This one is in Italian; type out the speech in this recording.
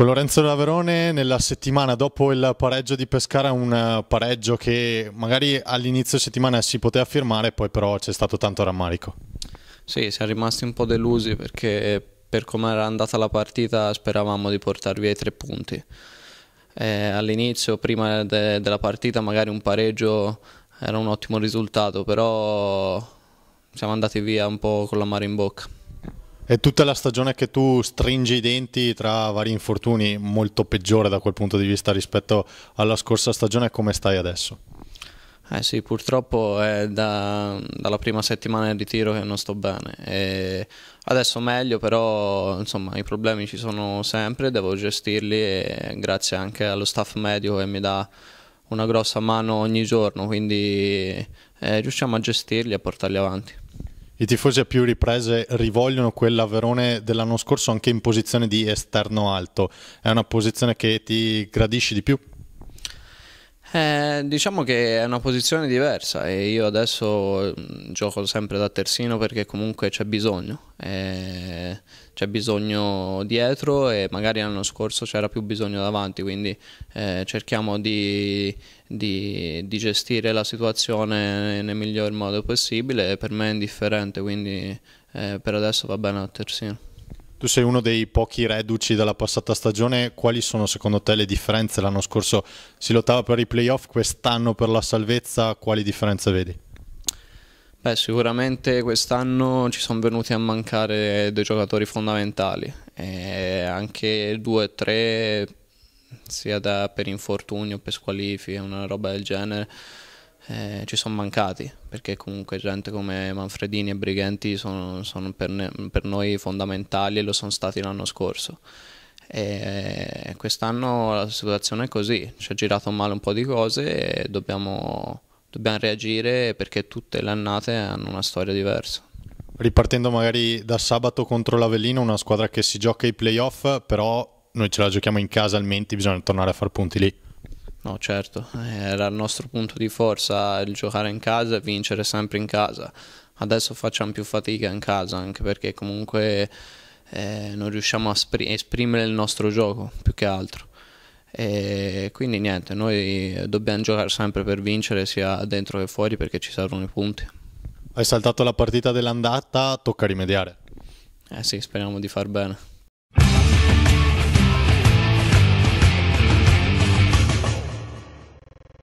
Con Lorenzo Laverone nella settimana dopo il pareggio di Pescara, un pareggio che magari all'inizio settimana si poteva firmare, poi però c'è stato tanto rammarico. Sì, siamo rimasti un po' delusi perché per come era andata la partita speravamo di portar via i tre punti. Eh, all'inizio, prima de della partita, magari un pareggio era un ottimo risultato, però siamo andati via un po' con la mare in bocca. È tutta la stagione che tu stringi i denti tra vari infortuni, molto peggiore da quel punto di vista rispetto alla scorsa stagione, come stai adesso? Eh sì, purtroppo è da, dalla prima settimana di ritiro che non sto bene. E adesso meglio, però insomma, i problemi ci sono sempre, devo gestirli e grazie anche allo staff medico che mi dà una grossa mano ogni giorno, quindi eh, riusciamo a gestirli e a portarli avanti. I tifosi a più riprese rivolgono quella Verone dell'anno scorso anche in posizione di esterno alto. È una posizione che ti gradisci di più? Eh, diciamo che è una posizione diversa e io adesso mm, gioco sempre da terzino perché comunque c'è bisogno, eh, c'è bisogno dietro e magari l'anno scorso c'era più bisogno davanti, quindi eh, cerchiamo di, di, di, gestire la situazione nel miglior modo possibile, per me è indifferente, quindi eh, per adesso va bene da terzino. Tu sei uno dei pochi reduci della passata stagione, quali sono secondo te le differenze? L'anno scorso si lottava per i playoff, quest'anno per la salvezza, quali differenze vedi? Beh, sicuramente quest'anno ci sono venuti a mancare dei giocatori fondamentali, e anche o tre, sia per infortunio, per squalifiche, una roba del genere eh, ci sono mancati perché comunque gente come Manfredini e Brighenti sono, sono per, ne, per, noi fondamentali e lo sono stati l'anno scorso. E quest'anno la situazione è così, ci ha girato male un po' di cose e dobbiamo, dobbiamo reagire perché tutte le annate hanno una storia diversa. Ripartendo magari da sabato contro l'Avellino, una squadra che si gioca i playoff, però noi ce la giochiamo in casa al Menti, bisogna tornare a far punti lì. No, certo, era il nostro punto di forza il giocare in casa e vincere sempre in casa. Adesso facciamo più fatica in casa, anche perché comunque eh, non riusciamo a esprimere il nostro gioco, più che altro. E quindi niente, noi dobbiamo giocare sempre per vincere sia dentro che fuori perché ci servono i punti. Hai saltato la partita dell'andata, tocca rimediare. Eh sì, speriamo di far bene.